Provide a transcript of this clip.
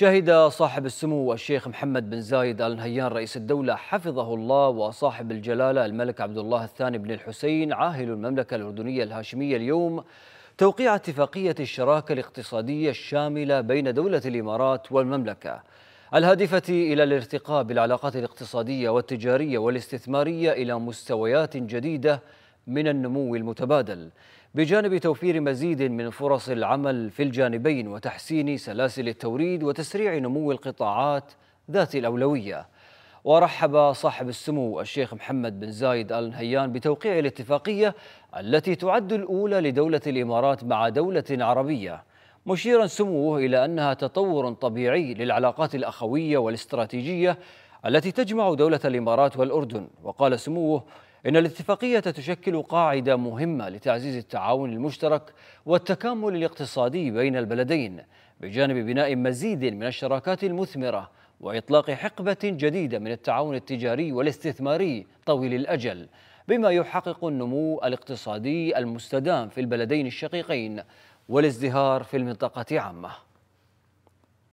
شهد صاحب السمو الشيخ محمد بن زايد ال نهيان رئيس الدوله حفظه الله وصاحب الجلاله الملك عبد الله الثاني بن الحسين عاهل المملكه الاردنيه الهاشميه اليوم توقيع اتفاقيه الشراكه الاقتصاديه الشامله بين دوله الامارات والمملكه الهادفه الى الارتقاء بالعلاقات الاقتصاديه والتجاريه والاستثماريه الى مستويات جديده من النمو المتبادل بجانب توفير مزيد من فرص العمل في الجانبين وتحسين سلاسل التوريد وتسريع نمو القطاعات ذات الأولوية ورحب صاحب السمو الشيخ محمد بن زايد آل نهيان بتوقيع الاتفاقية التي تعد الأولى لدولة الإمارات مع دولة عربية مشيرا سموه إلى أنها تطور طبيعي للعلاقات الأخوية والاستراتيجية التي تجمع دولة الإمارات والأردن وقال سموه إن الاتفاقية تشكل قاعدة مهمة لتعزيز التعاون المشترك والتكامل الاقتصادي بين البلدين بجانب بناء مزيد من الشراكات المثمرة وإطلاق حقبة جديدة من التعاون التجاري والاستثماري طويل الأجل بما يحقق النمو الاقتصادي المستدام في البلدين الشقيقين والازدهار في المنطقة عامة